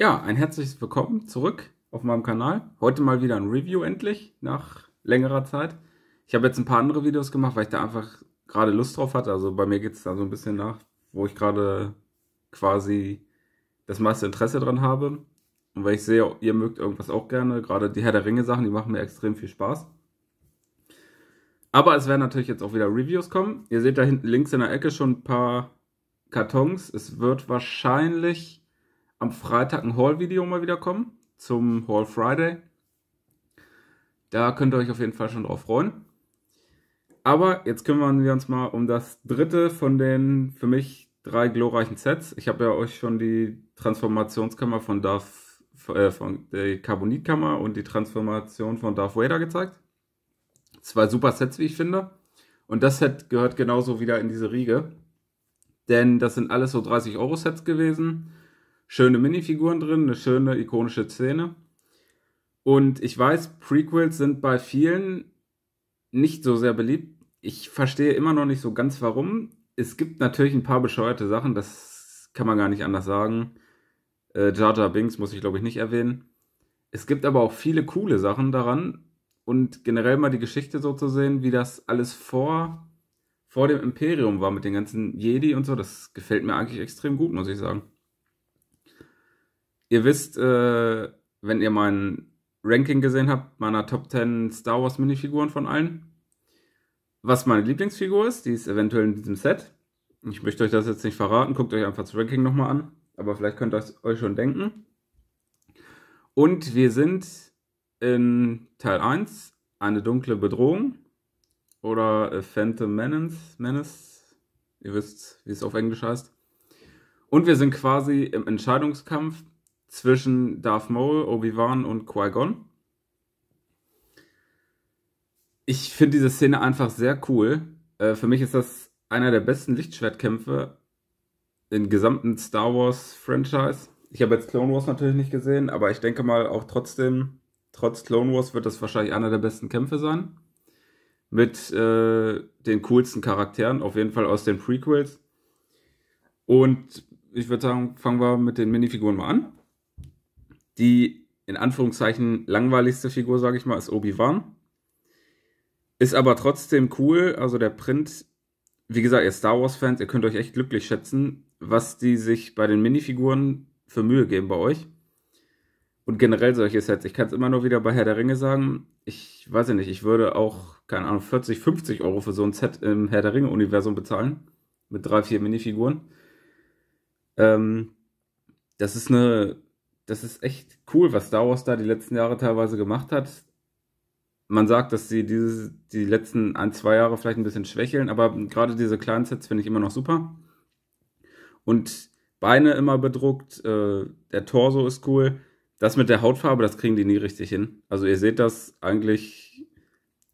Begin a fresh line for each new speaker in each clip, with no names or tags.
Ja, ein herzliches Willkommen zurück auf meinem Kanal. Heute mal wieder ein Review endlich, nach längerer Zeit. Ich habe jetzt ein paar andere Videos gemacht, weil ich da einfach gerade Lust drauf hatte. Also bei mir geht es da so ein bisschen nach, wo ich gerade quasi das meiste Interesse dran habe. Und weil ich sehe, ihr mögt irgendwas auch gerne. Gerade die Herr der Ringe Sachen, die machen mir extrem viel Spaß. Aber es werden natürlich jetzt auch wieder Reviews kommen. Ihr seht da hinten links in der Ecke schon ein paar Kartons. Es wird wahrscheinlich am Freitag ein Haul-Video mal wieder kommen zum Haul Friday. Da könnt ihr euch auf jeden Fall schon drauf freuen. Aber jetzt kümmern wir uns mal um das dritte von den für mich drei glorreichen Sets. Ich habe ja euch schon die Transformationskammer von Darth, äh, von äh, der Carbonitkammer und die Transformation von Darth Vader gezeigt. Zwei super Sets, wie ich finde. Und das Set gehört genauso wieder in diese Riege. Denn das sind alles so 30 Euro Sets gewesen schöne Minifiguren drin, eine schöne ikonische Szene. Und ich weiß, Prequels sind bei vielen nicht so sehr beliebt. Ich verstehe immer noch nicht so ganz warum. Es gibt natürlich ein paar bescheuerte Sachen, das kann man gar nicht anders sagen. Äh, Jar Jar Binks muss ich glaube ich nicht erwähnen. Es gibt aber auch viele coole Sachen daran und generell mal die Geschichte so zu sehen, wie das alles vor vor dem Imperium war mit den ganzen Jedi und so, das gefällt mir eigentlich extrem gut, muss ich sagen. Ihr wisst, äh, wenn ihr mein Ranking gesehen habt, meiner Top 10 Star Wars Minifiguren von allen, was meine Lieblingsfigur ist, die ist eventuell in diesem Set. Ich möchte euch das jetzt nicht verraten, guckt euch einfach das Ranking nochmal an, aber vielleicht könnt ihr es euch schon denken. Und wir sind in Teil 1, eine dunkle Bedrohung oder Phantom Menace, Menace, ihr wisst, wie es auf Englisch heißt. Und wir sind quasi im Entscheidungskampf zwischen Darth Maul, Obi-Wan und Qui-Gon. Ich finde diese Szene einfach sehr cool. Äh, für mich ist das einer der besten Lichtschwertkämpfe im gesamten Star Wars Franchise. Ich habe jetzt Clone Wars natürlich nicht gesehen, aber ich denke mal auch trotzdem, trotz Clone Wars wird das wahrscheinlich einer der besten Kämpfe sein. Mit äh, den coolsten Charakteren, auf jeden Fall aus den Prequels. Und ich würde sagen, fangen wir mit den Minifiguren mal an. Die in Anführungszeichen langweiligste Figur, sage ich mal, ist Obi-Wan. Ist aber trotzdem cool. Also der Print, wie gesagt, ihr Star Wars-Fans, ihr könnt euch echt glücklich schätzen, was die sich bei den Minifiguren für Mühe geben bei euch. Und generell solche Sets. Ich kann es immer nur wieder bei Herr der Ringe sagen. Ich weiß ja nicht, ich würde auch, keine Ahnung, 40, 50 Euro für so ein Set im Herr der Ringe-Universum bezahlen. Mit drei, vier Minifiguren. Ähm, das ist eine das ist echt cool, was Star Wars da die letzten Jahre teilweise gemacht hat. Man sagt, dass sie dieses, die letzten ein, zwei Jahre vielleicht ein bisschen schwächeln, aber gerade diese kleinen Sets finde ich immer noch super. Und Beine immer bedruckt, äh, der Torso ist cool. Das mit der Hautfarbe, das kriegen die nie richtig hin. Also ihr seht das, eigentlich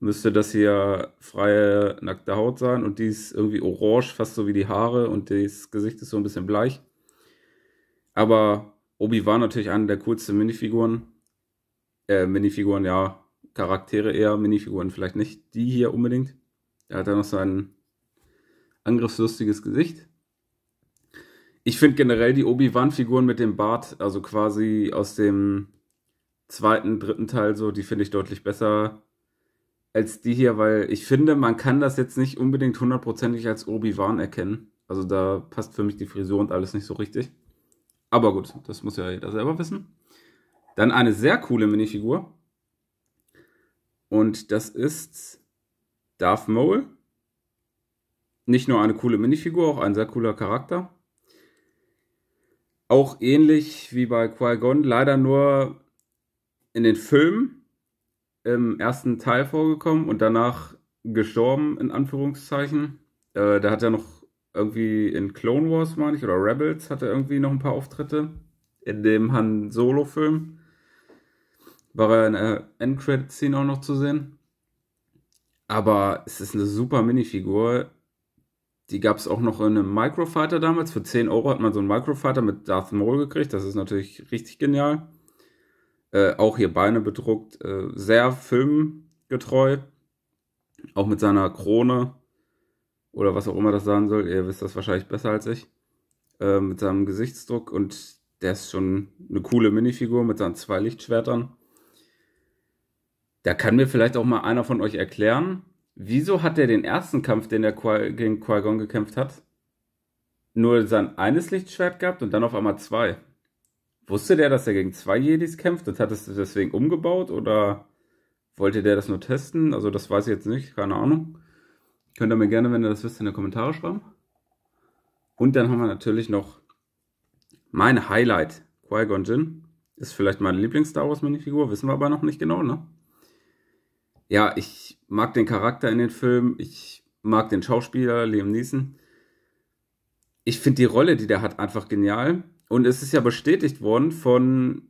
müsste das hier freie, nackte Haut sein und die ist irgendwie orange, fast so wie die Haare und das Gesicht ist so ein bisschen bleich. Aber Obi-Wan natürlich eine der coolsten Minifiguren. Äh, Minifiguren, ja, Charaktere eher, Minifiguren vielleicht nicht. Die hier unbedingt. Er hat da noch sein angriffslustiges Gesicht. Ich finde generell die Obi-Wan-Figuren mit dem Bart, also quasi aus dem zweiten, dritten Teil so, die finde ich deutlich besser als die hier, weil ich finde, man kann das jetzt nicht unbedingt hundertprozentig als Obi-Wan erkennen. Also da passt für mich die Frisur und alles nicht so richtig. Aber gut, das muss ja jeder selber wissen. Dann eine sehr coole Minifigur. Und das ist Darth Maul. Nicht nur eine coole Minifigur, auch ein sehr cooler Charakter. Auch ähnlich wie bei Qui-Gon, leider nur in den Filmen im ersten Teil vorgekommen und danach gestorben, in Anführungszeichen. Äh, da hat er noch irgendwie in Clone Wars, meine ich, oder Rebels hatte irgendwie noch ein paar Auftritte. In dem Han Solo-Film war er in der Endcredit-Szene auch noch zu sehen. Aber es ist eine super Minifigur. Die gab es auch noch in einem Microfighter damals. Für 10 Euro hat man so einen Microfighter mit Darth Maul gekriegt. Das ist natürlich richtig genial. Äh, auch hier Beine bedruckt. Äh, sehr filmgetreu. Auch mit seiner Krone oder was auch immer das sein soll, ihr wisst das wahrscheinlich besser als ich, äh, mit seinem Gesichtsdruck und der ist schon eine coole Minifigur mit seinen zwei Lichtschwertern. Da kann mir vielleicht auch mal einer von euch erklären, wieso hat er den ersten Kampf, den er gegen Qui-Gon gekämpft hat, nur sein eines Lichtschwert gehabt und dann auf einmal zwei? Wusste der, dass er gegen zwei Jedis kämpft und hat es deswegen umgebaut oder wollte der das nur testen? Also das weiß ich jetzt nicht, keine Ahnung. Könnt ihr mir gerne, wenn ihr das wisst, in die Kommentare schreiben. Und dann haben wir natürlich noch mein Highlight, Qui-Gon Jinn. Ist vielleicht meine Lieblings-Star Wars-Minifigur, wissen wir aber noch nicht genau, ne? Ja, ich mag den Charakter in den Filmen, ich mag den Schauspieler Liam Neeson. Ich finde die Rolle, die der hat, einfach genial. Und es ist ja bestätigt worden von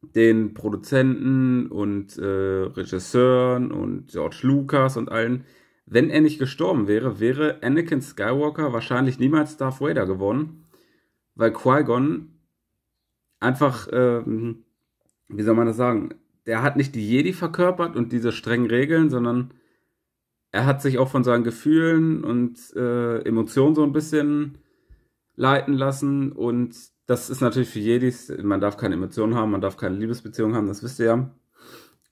den Produzenten und äh, Regisseuren und George Lucas und allen, wenn er nicht gestorben wäre, wäre Anakin Skywalker wahrscheinlich niemals Darth Vader geworden, weil Qui-Gon einfach, ähm, wie soll man das sagen, der hat nicht die Jedi verkörpert und diese strengen Regeln, sondern er hat sich auch von seinen Gefühlen und äh, Emotionen so ein bisschen leiten lassen und das ist natürlich für Jedis, man darf keine Emotionen haben, man darf keine Liebesbeziehung haben, das wisst ihr ja.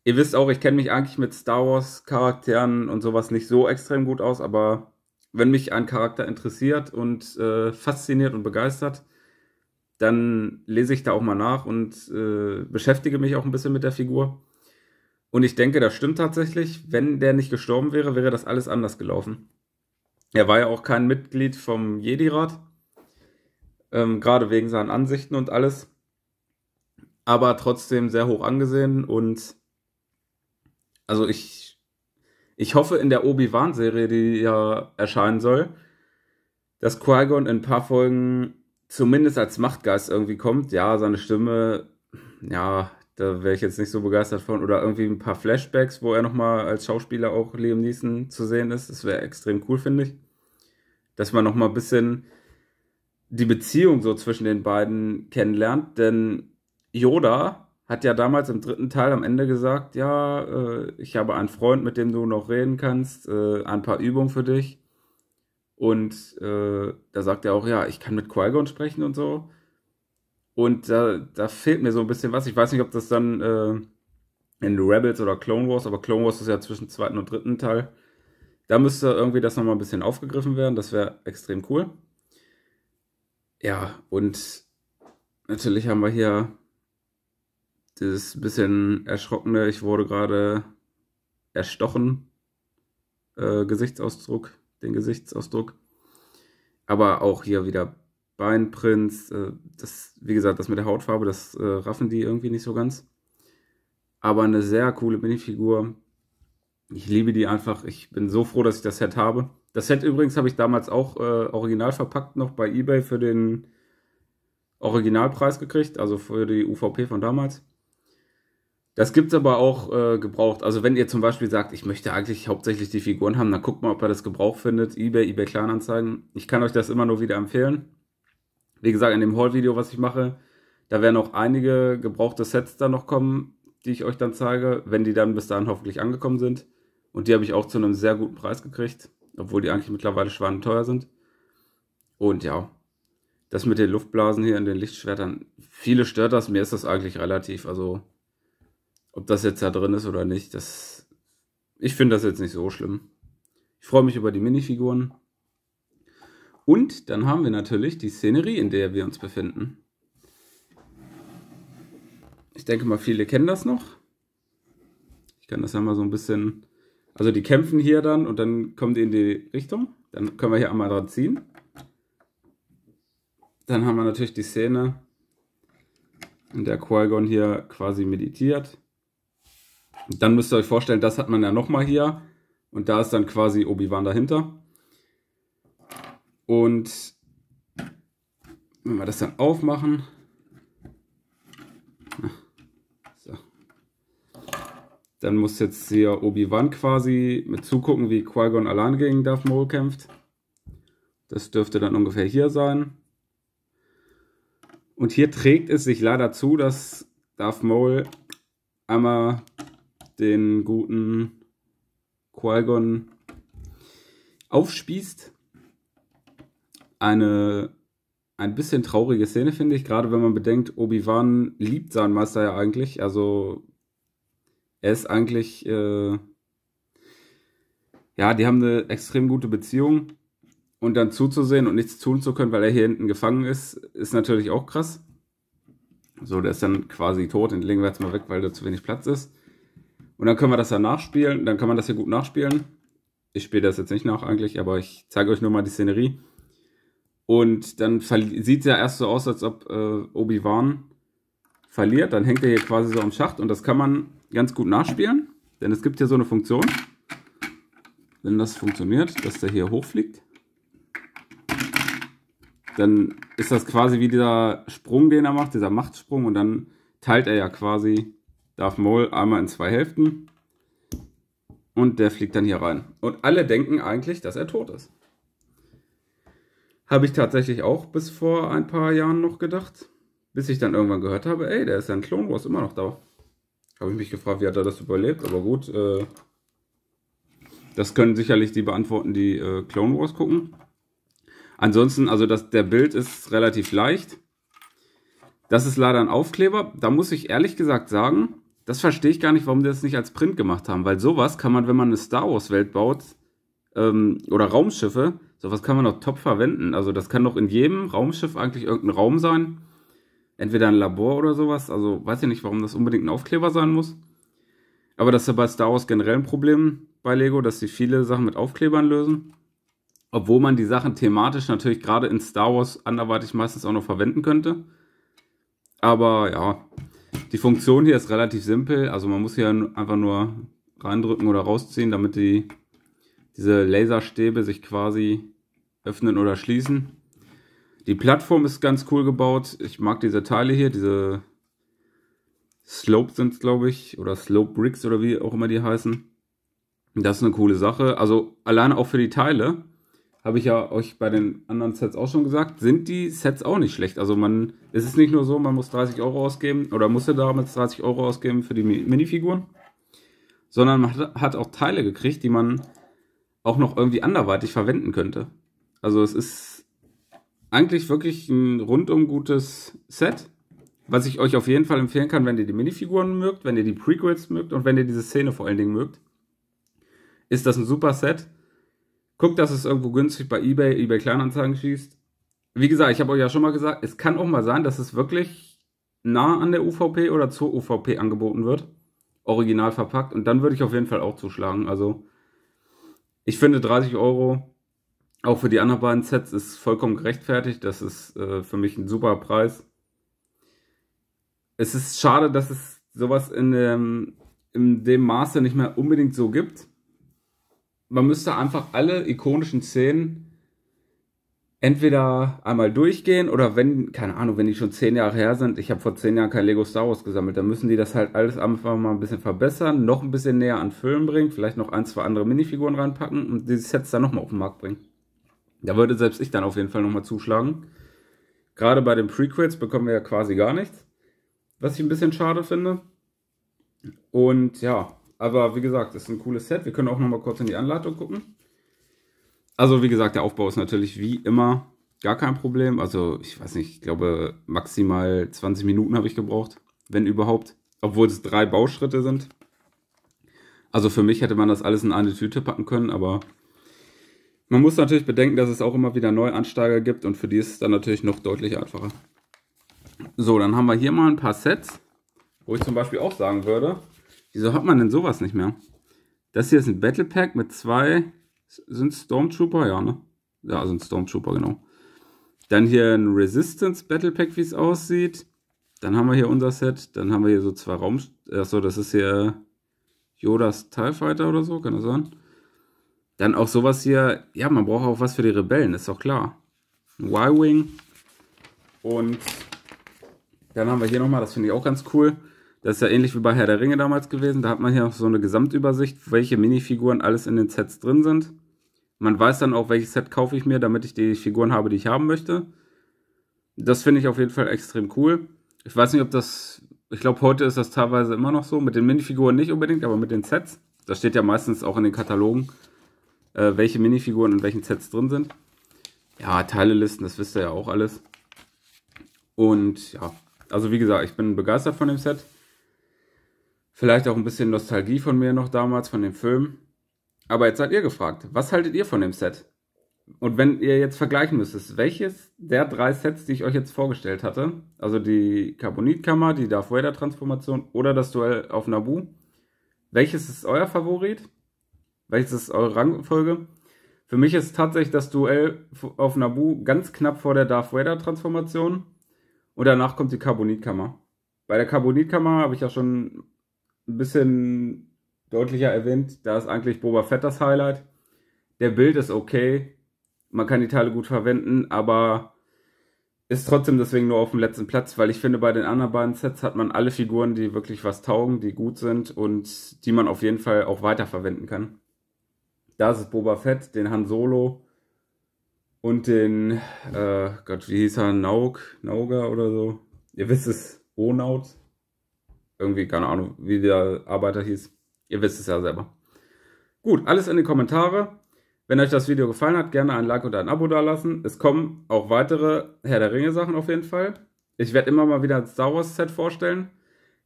Ihr wisst auch, ich kenne mich eigentlich mit Star Wars Charakteren und sowas nicht so extrem gut aus, aber wenn mich ein Charakter interessiert und äh, fasziniert und begeistert, dann lese ich da auch mal nach und äh, beschäftige mich auch ein bisschen mit der Figur. Und ich denke, das stimmt tatsächlich. Wenn der nicht gestorben wäre, wäre das alles anders gelaufen. Er war ja auch kein Mitglied vom Jedi-Rat, ähm, gerade wegen seinen Ansichten und alles. Aber trotzdem sehr hoch angesehen und also ich, ich hoffe in der Obi-Wan-Serie, die ja erscheinen soll, dass Qui-Gon in ein paar Folgen zumindest als Machtgeist irgendwie kommt. Ja, seine Stimme, ja, da wäre ich jetzt nicht so begeistert von. Oder irgendwie ein paar Flashbacks, wo er nochmal als Schauspieler auch Liam Neeson zu sehen ist. Das wäre extrem cool, finde ich. Dass man nochmal ein bisschen die Beziehung so zwischen den beiden kennenlernt. Denn Yoda hat ja damals im dritten Teil am Ende gesagt, ja, äh, ich habe einen Freund, mit dem du noch reden kannst, äh, ein paar Übungen für dich. Und äh, da sagt er auch, ja, ich kann mit Qui-Gon sprechen und so. Und da, da fehlt mir so ein bisschen was. Ich weiß nicht, ob das dann äh, in Rebels oder Clone Wars, aber Clone Wars ist ja zwischen zweiten und dritten Teil. Da müsste irgendwie das nochmal ein bisschen aufgegriffen werden. Das wäre extrem cool. Ja, und natürlich haben wir hier dieses bisschen erschrockene, ich wurde gerade erstochen äh, Gesichtsausdruck, den Gesichtsausdruck. Aber auch hier wieder Beinprints, äh, das, wie gesagt, das mit der Hautfarbe, das äh, raffen die irgendwie nicht so ganz. Aber eine sehr coole Minifigur. Ich liebe die einfach. Ich bin so froh, dass ich das Set habe. Das Set übrigens habe ich damals auch äh, original verpackt noch bei eBay für den Originalpreis gekriegt, also für die UVP von damals. Das gibt es aber auch äh, gebraucht. Also wenn ihr zum Beispiel sagt, ich möchte eigentlich hauptsächlich die Figuren haben, dann guckt mal, ob ihr das Gebrauch findet. Ebay, Ebay Kleinanzeigen. Ich kann euch das immer nur wieder empfehlen. Wie gesagt, in dem Haul-Video, was ich mache, da werden auch einige gebrauchte Sets dann noch kommen, die ich euch dann zeige, wenn die dann bis dahin hoffentlich angekommen sind. Und die habe ich auch zu einem sehr guten Preis gekriegt, obwohl die eigentlich mittlerweile schwanenteuer sind. Und ja, das mit den Luftblasen hier in den Lichtschwertern, viele stört das, mir ist das eigentlich relativ. Also ob das jetzt da drin ist oder nicht, das. Ich finde das jetzt nicht so schlimm. Ich freue mich über die Minifiguren. Und dann haben wir natürlich die Szenerie, in der wir uns befinden. Ich denke mal, viele kennen das noch. Ich kann das ja mal so ein bisschen. Also die kämpfen hier dann und dann kommen die in die Richtung. Dann können wir hier einmal dran ziehen. Dann haben wir natürlich die Szene, in der Qui-Gon hier quasi meditiert dann müsst ihr euch vorstellen, das hat man ja nochmal hier. Und da ist dann quasi Obi-Wan dahinter. Und wenn wir das dann aufmachen. So. Dann muss jetzt hier Obi-Wan quasi mit zugucken, wie Qui-Gon allein gegen Darth Maul kämpft. Das dürfte dann ungefähr hier sein. Und hier trägt es sich leider zu, dass Darth Maul einmal den guten Qui-Gon aufspießt. Eine ein bisschen traurige Szene, finde ich, gerade wenn man bedenkt, Obi-Wan liebt seinen Meister ja eigentlich. Also er ist eigentlich, äh, ja, die haben eine extrem gute Beziehung. Und dann zuzusehen und nichts tun zu können, weil er hier hinten gefangen ist, ist natürlich auch krass. So, der ist dann quasi tot, den legen wir jetzt mal weg, weil da zu wenig Platz ist. Und dann können wir das ja nachspielen, dann kann man das hier gut nachspielen. Ich spiele das jetzt nicht nach eigentlich, aber ich zeige euch nur mal die Szenerie. Und dann sieht es ja erst so aus, als ob äh, Obi-Wan verliert. Dann hängt er hier quasi so am Schacht und das kann man ganz gut nachspielen. Denn es gibt hier so eine Funktion, wenn das funktioniert, dass der hier hochfliegt. Dann ist das quasi wie dieser Sprung, den er macht, dieser Machtsprung. Und dann teilt er ja quasi Darth Maul einmal in zwei Hälften. Und der fliegt dann hier rein. Und alle denken eigentlich, dass er tot ist. Habe ich tatsächlich auch bis vor ein paar Jahren noch gedacht. Bis ich dann irgendwann gehört habe, ey, der ist ja in Clone Wars immer noch da. Habe ich mich gefragt, wie hat er das überlebt? Aber gut, äh, das können sicherlich die beantworten, die äh, Clone Wars gucken. Ansonsten, also das, der Bild ist relativ leicht. Das ist leider ein Aufkleber. Da muss ich ehrlich gesagt sagen, das verstehe ich gar nicht, warum die das nicht als Print gemacht haben, weil sowas kann man, wenn man eine Star Wars Welt baut ähm, oder Raumschiffe, sowas kann man doch top verwenden. Also das kann doch in jedem Raumschiff eigentlich irgendein Raum sein, entweder ein Labor oder sowas. Also weiß ich nicht, warum das unbedingt ein Aufkleber sein muss. Aber das ist ja bei Star Wars generell ein Problem bei Lego, dass sie viele Sachen mit Aufklebern lösen. Obwohl man die Sachen thematisch natürlich gerade in Star Wars anderweitig meistens auch noch verwenden könnte. Aber ja, die Funktion hier ist relativ simpel. Also man muss hier einfach nur reindrücken oder rausziehen, damit die, diese Laserstäbe sich quasi öffnen oder schließen. Die Plattform ist ganz cool gebaut. Ich mag diese Teile hier, diese Slope sind es, glaube ich, oder Slope Bricks oder wie auch immer die heißen. Das ist eine coole Sache. Also alleine auch für die Teile habe ich ja euch bei den anderen Sets auch schon gesagt, sind die Sets auch nicht schlecht. Also man, es ist nicht nur so, man muss 30 Euro ausgeben oder musste damals 30 Euro ausgeben für die Minifiguren, sondern man hat auch Teile gekriegt, die man auch noch irgendwie anderweitig verwenden könnte. Also es ist eigentlich wirklich ein rundum gutes Set, was ich euch auf jeden Fall empfehlen kann, wenn ihr die Minifiguren mögt, wenn ihr die Prequels mögt und wenn ihr diese Szene vor allen Dingen mögt, ist das ein super Set Guckt, dass es irgendwo günstig bei eBay, eBay Kleinanzeigen schießt. Wie gesagt, ich habe euch ja schon mal gesagt, es kann auch mal sein, dass es wirklich nah an der UVP oder zur UVP angeboten wird. Original verpackt. Und dann würde ich auf jeden Fall auch zuschlagen. Also, ich finde 30 Euro auch für die anderen beiden Sets ist vollkommen gerechtfertigt. Das ist äh, für mich ein super Preis. Es ist schade, dass es sowas in, ähm, in dem Maße nicht mehr unbedingt so gibt man müsste einfach alle ikonischen Szenen entweder einmal durchgehen oder wenn, keine Ahnung, wenn die schon zehn Jahre her sind, ich habe vor zehn Jahren kein Lego Star Wars gesammelt, dann müssen die das halt alles einfach mal ein bisschen verbessern, noch ein bisschen näher an Film bringen, vielleicht noch ein, zwei andere Minifiguren reinpacken und diese Sets dann nochmal auf den Markt bringen. Da würde selbst ich dann auf jeden Fall nochmal zuschlagen. Gerade bei den Prequels bekommen wir ja quasi gar nichts, was ich ein bisschen schade finde. Und ja, aber wie gesagt, ist ein cooles Set. Wir können auch nochmal kurz in die Anleitung gucken. Also wie gesagt, der Aufbau ist natürlich wie immer gar kein Problem. Also ich weiß nicht, ich glaube maximal 20 Minuten habe ich gebraucht, wenn überhaupt. Obwohl es drei Bauschritte sind. Also für mich hätte man das alles in eine Tüte packen können, aber man muss natürlich bedenken, dass es auch immer wieder Neuansteiger gibt und für die ist es dann natürlich noch deutlich einfacher. So, dann haben wir hier mal ein paar Sets, wo ich zum Beispiel auch sagen würde, Wieso hat man denn sowas nicht mehr? Das hier ist ein Battle Pack mit zwei. Sind Stormtrooper? Ja, ne? Ja, sind Stormtrooper, genau. Dann hier ein Resistance Battle Pack, wie es aussieht. Dann haben wir hier unser Set. Dann haben wir hier so zwei Raum. Achso, das ist hier Yodas TIE Fighter oder so, kann das sein? Dann auch sowas hier. Ja, man braucht auch was für die Rebellen, ist doch klar. Ein Y-Wing. Und dann haben wir hier nochmal, das finde ich auch ganz cool. Das ist ja ähnlich wie bei Herr der Ringe damals gewesen. Da hat man hier noch so eine Gesamtübersicht, welche Minifiguren alles in den Sets drin sind. Man weiß dann auch, welches Set kaufe ich mir, damit ich die Figuren habe, die ich haben möchte. Das finde ich auf jeden Fall extrem cool. Ich weiß nicht, ob das. Ich glaube, heute ist das teilweise immer noch so. Mit den Minifiguren nicht unbedingt, aber mit den Sets. Da steht ja meistens auch in den Katalogen, äh, welche Minifiguren in welchen Sets drin sind. Ja, Teilelisten, das wisst ihr ja auch alles. Und ja, also wie gesagt, ich bin begeistert von dem Set. Vielleicht auch ein bisschen Nostalgie von mir noch damals, von dem Film. Aber jetzt seid ihr gefragt, was haltet ihr von dem Set? Und wenn ihr jetzt vergleichen müsstet, welches der drei Sets, die ich euch jetzt vorgestellt hatte, also die Carbonitkammer, die Darth Vader Transformation oder das Duell auf Naboo, welches ist euer Favorit? Welches ist eure Rangfolge? Für mich ist tatsächlich das Duell auf Naboo ganz knapp vor der Darth Vader Transformation und danach kommt die Carbonitkammer. Bei der Carbonitkammer habe ich ja schon ein bisschen deutlicher erwähnt, da ist eigentlich Boba Fett das Highlight. Der Bild ist okay, man kann die Teile gut verwenden, aber ist trotzdem deswegen nur auf dem letzten Platz, weil ich finde, bei den anderen beiden Sets hat man alle Figuren, die wirklich was taugen, die gut sind und die man auf jeden Fall auch weiterverwenden kann. Da ist es Boba Fett, den Han Solo und den, äh, Gott, wie hieß er, Nauk, Nauga oder so. Ihr wisst es, Onaut irgendwie, keine Ahnung, wie der Arbeiter hieß. Ihr wisst es ja selber. Gut, alles in die Kommentare. Wenn euch das Video gefallen hat, gerne ein Like und ein Abo dalassen. Es kommen auch weitere Herr der Ringe Sachen auf jeden Fall. Ich werde immer mal wieder ein Star Wars Set vorstellen.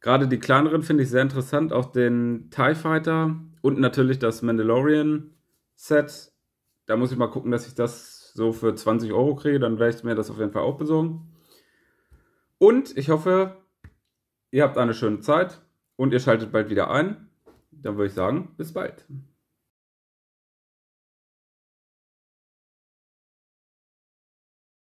Gerade die kleineren finde ich sehr interessant, auch den TIE Fighter und natürlich das Mandalorian Set. Da muss ich mal gucken, dass ich das so für 20 Euro kriege, dann werde ich mir das auf jeden Fall auch besorgen. Und ich hoffe, Ihr habt eine schöne Zeit und ihr schaltet bald wieder ein. Dann würde ich sagen, bis bald.